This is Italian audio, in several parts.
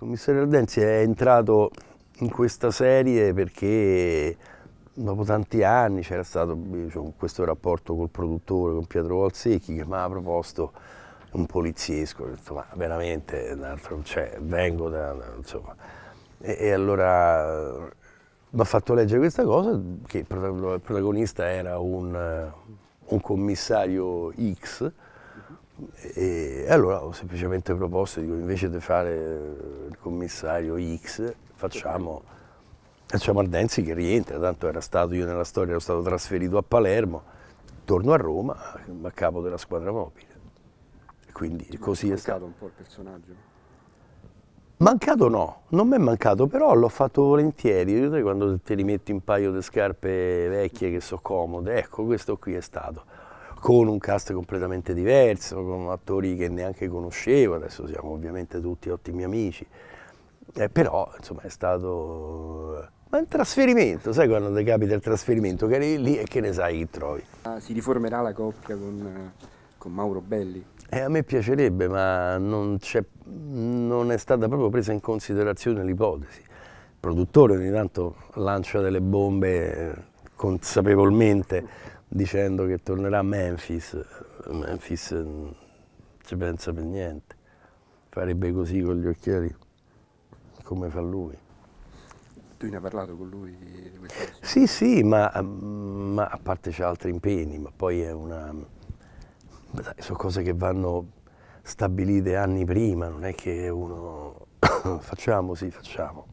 commissario Ardenzi è entrato in questa serie perché dopo tanti anni c'era stato diciamo, questo rapporto col produttore, con Pietro Valsecchi, che mi ha proposto un poliziesco, ho detto ma veramente, cioè, vengo da... Insomma. E, e allora mi ha fatto leggere questa cosa, che il protagonista era un, un commissario X, e allora ho semplicemente proposto, dico, invece di fare eh, il commissario X, facciamo, facciamo Ardenzi che rientra, tanto era stato io nella storia, ero stato trasferito a Palermo, torno a Roma a capo della squadra mobile. Quindi Ma così è stato. un po' il personaggio? Mancato no, non mi è mancato, però l'ho fatto volentieri. quando te li rimetti un paio di scarpe vecchie che sono comode, ecco, questo qui è stato con un cast completamente diverso, con attori che neanche conoscevo, adesso siamo ovviamente tutti ottimi amici, eh, però insomma è stato ma un trasferimento, sai quando ti capita il trasferimento che arrivi lì e che ne sai chi trovi? Ah, si riformerà la coppia con, con Mauro Belli? Eh, a me piacerebbe, ma non, è, non è stata proprio presa in considerazione l'ipotesi. Il produttore ogni tanto lancia delle bombe consapevolmente dicendo che tornerà a Memphis. Memphis mm, non ci pensa per niente. Farebbe così con gli occhiali, come fa lui. Tu ne hai parlato con lui? Sì, sì, ma, ma a parte c'è altri impegni, ma poi è una... Sono cose che vanno stabilite anni prima, non è che uno facciamo, sì, facciamo.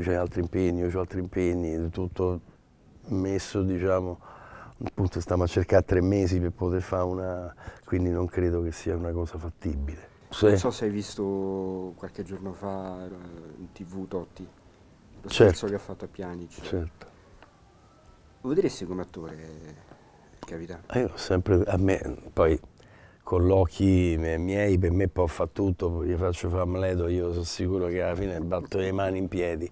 C'è altri impegni, ho altri impegni, tutto messo, diciamo, appunto stiamo a cercare tre mesi per poter fare una, quindi non credo che sia una cosa fattibile. Se... Non so se hai visto qualche giorno fa eh, in tv Totti, lo certo. che ha fatto a Pianici. Certo. Lo vedresti come attore, capitano? Eh, io sempre, a me, poi con occhi miei, per me poi fa tutto, gli faccio fare io sono sicuro che alla fine batto le mani in piedi.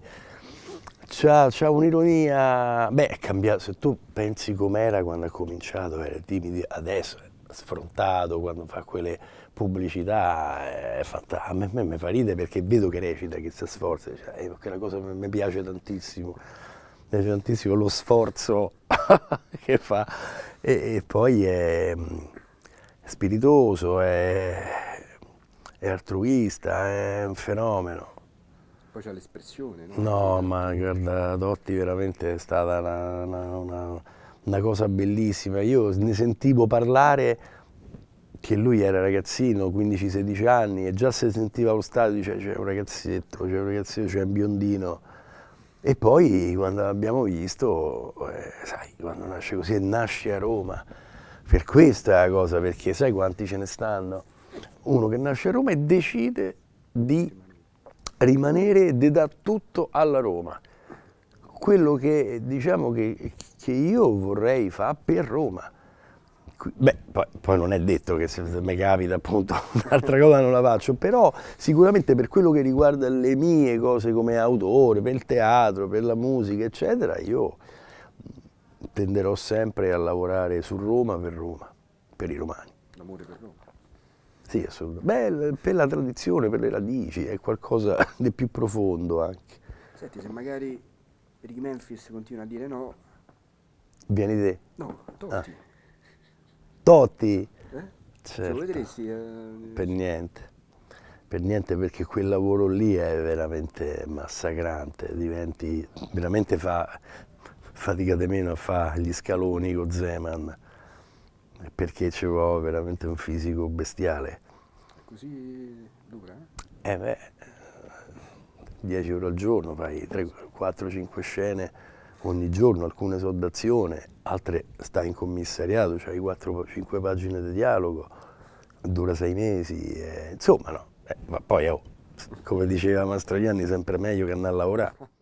C'ha, un'ironia, beh è cambiato, se tu pensi com'era quando ha cominciato, era timido, adesso è sfrontato, quando fa quelle pubblicità è fatta, a me, me, me fa ridere perché vedo che recita, che si sforza, cioè, è una cosa che mi piace tantissimo, mi piace tantissimo lo sforzo che fa e, e poi è, è spiritoso, è, è altruista, è un fenomeno poi c'è l'espressione. No, no ma guarda, Totti veramente è stata una, una, una, una cosa bellissima. Io ne sentivo parlare che lui era ragazzino, 15-16 anni, e già se sentiva allo stadio diceva c'è un ragazzetto, c'è un ragazzetto, c'è un biondino. E poi quando l'abbiamo visto, eh, sai, quando nasce così, nasce a Roma. Per questa è la cosa, perché sai quanti ce ne stanno? Uno che nasce a Roma e decide di rimanere e dar tutto alla Roma. Quello che, diciamo, che, che io vorrei fare per Roma. Beh, poi, poi, non è detto che se mi capita appunto un'altra cosa non la faccio, però sicuramente per quello che riguarda le mie cose come autore, per il teatro, per la musica, eccetera, io tenderò sempre a lavorare su Roma per Roma, per i romani. L'amore per Roma. Sì, assolutamente. Beh, per la tradizione, per le radici, è qualcosa di più profondo anche. Senti, se magari Ricky Memphis continua a dire no... Vieni te. No, Totti. Ah. Totti? Eh? Certo. Lo vedresti? Eh... Per niente. Per niente perché quel lavoro lì è veramente massacrante, diventi, veramente fa fatica di meno a fare gli scaloni con Zeman perché ci vuole veramente un fisico bestiale così dura? Eh beh, 10 euro al giorno, fai 3, 4, 5 scene ogni giorno, alcune sono d'azione, altre stai in commissariato, c'hai 4, 5 pagine di dialogo, dura 6 mesi, eh, insomma no, eh, ma poi oh, come diceva Mastroianni sempre meglio che andare a lavorare.